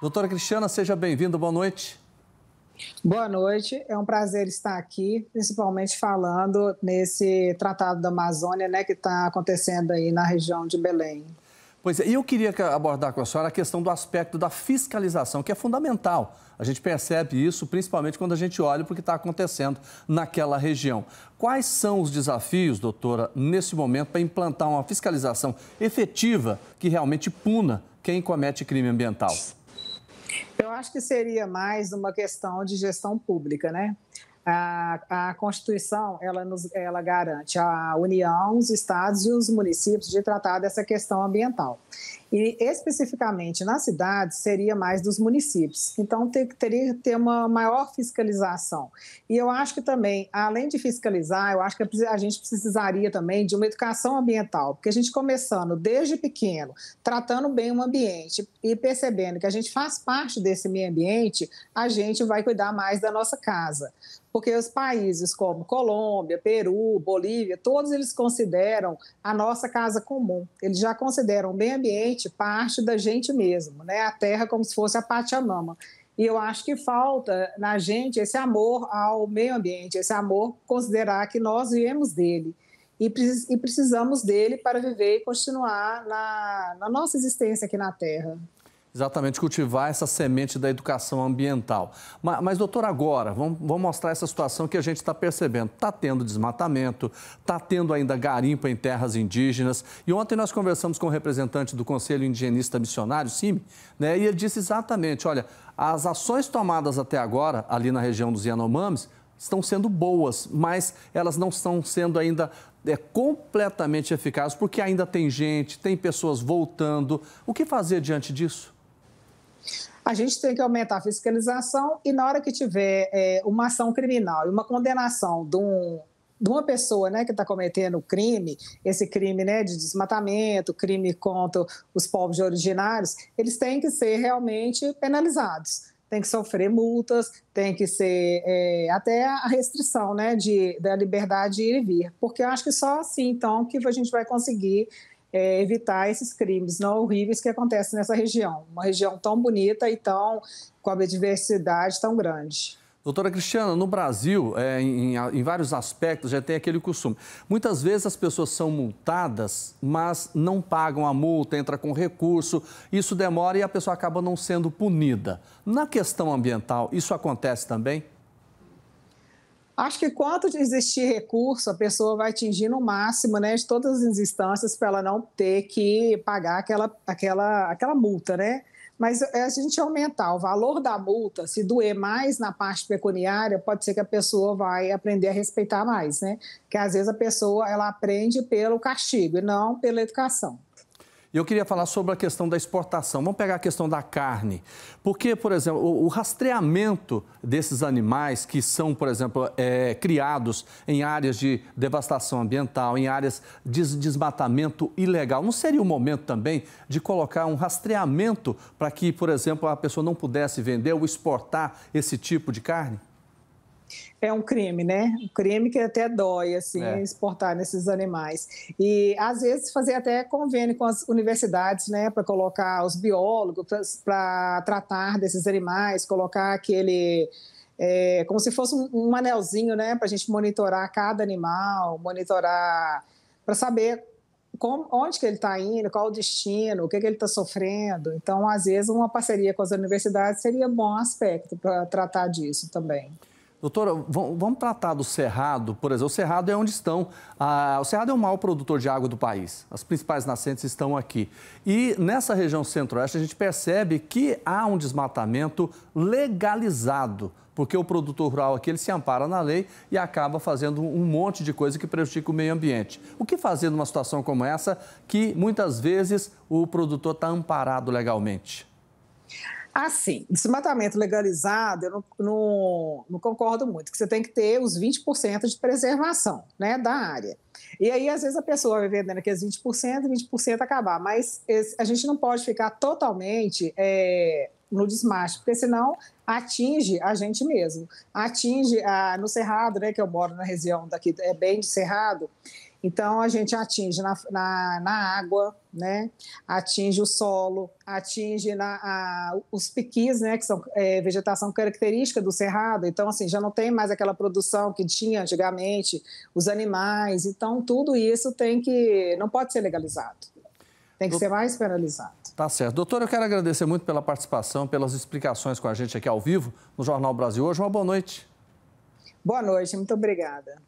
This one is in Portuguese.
Doutora Cristiana, seja bem-vinda, boa noite. Boa noite, é um prazer estar aqui, principalmente falando nesse Tratado da Amazônia né, que está acontecendo aí na região de Belém. Pois é, e eu queria abordar com a senhora a questão do aspecto da fiscalização, que é fundamental. A gente percebe isso principalmente quando a gente olha para o que está acontecendo naquela região. Quais são os desafios, doutora, nesse momento, para implantar uma fiscalização efetiva que realmente puna quem comete crime ambiental? acho que seria mais uma questão de gestão pública, né? A, a Constituição, ela, nos, ela garante a União, os estados e os municípios de tratar dessa questão ambiental. E especificamente na cidade seria mais dos municípios. Então ter, teria que ter uma maior fiscalização. E eu acho que também, além de fiscalizar, eu acho que a gente precisaria também de uma educação ambiental, porque a gente começando desde pequeno, tratando bem o ambiente e percebendo que a gente faz parte desse meio ambiente, a gente vai cuidar mais da nossa casa porque os países como Colômbia, Peru, Bolívia, todos eles consideram a nossa casa comum. Eles já consideram o meio ambiente gente, parte da gente mesmo, né? A terra como se fosse a mama. E eu acho que falta na gente esse amor ao meio ambiente, esse amor considerar que nós viemos dele e, precisamos dele para viver e continuar na, na nossa existência aqui na Terra. Exatamente, cultivar essa semente da educação ambiental. Mas, mas doutor, agora, vamos, vamos, mostrar essa situação que a gente está percebendo. Está tendo desmatamento, está tendo ainda garimpo em terras indígenas. E ontem nós conversamos com o um representante do Conselho Indigenista Missionário, Sim, né, e ele disse exatamente, olha, as ações tomadas até agora, ali na região dos Yanomamis, estão sendo boas, mas elas não estão sendo ainda é, completamente eficazes, porque ainda tem gente, tem pessoas voltando. O que fazer diante disso? A gente tem que aumentar a fiscalização e, na hora que tiver é, uma ação criminal e uma condenação de um, de uma pessoa né, que está cometendo crime, esse crime né, de desmatamento, crime contra os povos originários, eles têm que ser realmente penalizados. Tem que sofrer multas, tem que ser é, até a restrição né, de, da liberdade de ir e vir. Porque eu acho que só assim, então, que a gente vai conseguir é, evitar esses crimes não horríveis que acontecem nessa região, uma região tão bonita e tão com a biodiversidade tão grande. Doutora Cristiana, no Brasil, é, em, em, vários aspectos, já tem aquele costume. Muitas vezes as pessoas são multadas, mas não pagam a multa, entra com recurso, isso demora e a pessoa acaba não sendo punida. Na questão ambiental, isso acontece também? Acho que quanto existir recurso, a pessoa vai atingir no máximo né, de todas as instâncias para ela não ter que pagar aquela, aquela, aquela multa, né? Mas é, é a gente aumentar o valor da multa, se doer mais na parte pecuniária, pode ser que a pessoa vai aprender a respeitar mais, né? Que às vezes a pessoa ela aprende pelo castigo e não pela educação. E eu queria falar sobre a questão da exportação. Vamos pegar a questão da carne. Porque, por exemplo, o, o rastreamento desses animais que são, por exemplo, é, criados em áreas de devastação ambiental, em áreas de desmatamento ilegal, não seria o momento também de colocar um rastreamento para que, por exemplo, a pessoa não pudesse vender ou exportar esse tipo de carne? É um crime, né? Um crime que até dói, assim, é. exportar nesses animais. E, às vezes, fazer até convênio com as universidades, né, para colocar os biólogos para tratar desses animais, colocar aquele. É, como se fosse um, um anelzinho, né, para a gente monitorar cada animal, monitorar. para saber como, onde que ele está indo, qual o destino, o que, que ele está sofrendo. Então, às vezes, uma parceria com as universidades seria um bom aspecto para tratar disso também. Doutora, vamos tratar do Cerrado, por exemplo. O Cerrado é onde estão. o Cerrado é o maior produtor de água do país. As principais nascentes estão aqui. E nessa região centro-oeste, a gente percebe que há um desmatamento legalizado, porque o produtor rural aqui ele se ampara na lei e acaba fazendo um monte de coisa que prejudica o meio ambiente. O que fazer numa situação como essa, que muitas vezes o produtor está amparado legalmente? Assim, desmatamento legalizado, eu não, não, não concordo muito, que você tem que ter os 20% de preservação né, da área. E aí, às vezes, a pessoa vai vendendo os 20% e 20% acabar, mas esse, a gente não pode ficar totalmente é, no desmaste, porque senão atinge a gente mesmo. Atinge a, no Cerrado, né, que eu moro na região daqui, é bem de Cerrado, então a gente atinge na, na, na água, né, atinge o solo, atinge na, a, os piquis, né, que são é, vegetação característica do cerrado, então assim, já não tem mais aquela produção que tinha antigamente, os animais, então tudo isso tem que, não pode ser legalizado, tem que ser mais penalizado. Tá certo. Doutor, eu quero agradecer muito pela participação, pelas explicações com a gente aqui ao vivo no Jornal Brasil Hoje. Uma boa noite. Boa noite, muito obrigada.